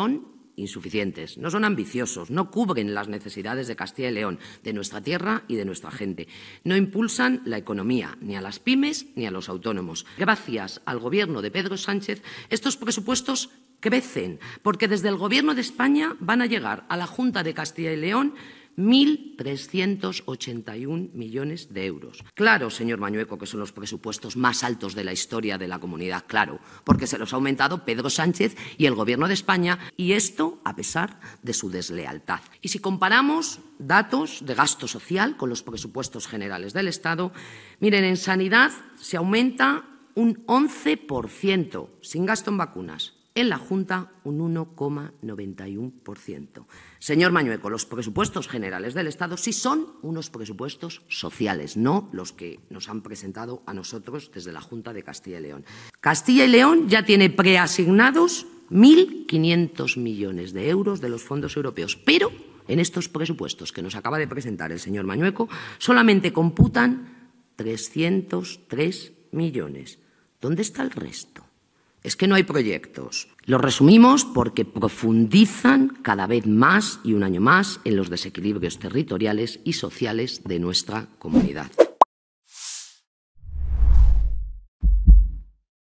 son insuficientes, no son ambiciosos, no cubren las necesidades de Castilla y León, de nuestra tierra y de nuestra gente. No impulsan la economía, ni a las pymes ni a los autónomos. Gracias al Gobierno de Pedro Sánchez, estos presupuestos crecen, porque desde el Gobierno de España van a llegar a la Junta de Castilla y León 1.381 millones de euros. Claro, señor Mañueco, que son los presupuestos más altos de la historia de la comunidad, claro, porque se los ha aumentado Pedro Sánchez y el Gobierno de España, y esto a pesar de su deslealtad. Y si comparamos datos de gasto social con los presupuestos generales del Estado, miren, en sanidad se aumenta un 11% sin gasto en vacunas en la Junta un 1,91%. Señor Mañueco, los presupuestos generales del Estado sí son unos presupuestos sociales, no los que nos han presentado a nosotros desde la Junta de Castilla y León. Castilla y León ya tiene preasignados 1.500 millones de euros de los fondos europeos, pero en estos presupuestos que nos acaba de presentar el señor Mañueco solamente computan 303 millones. ¿Dónde está el resto? Es que no hay proyectos. Los resumimos porque profundizan cada vez más y un año más en los desequilibrios territoriales y sociales de nuestra comunidad.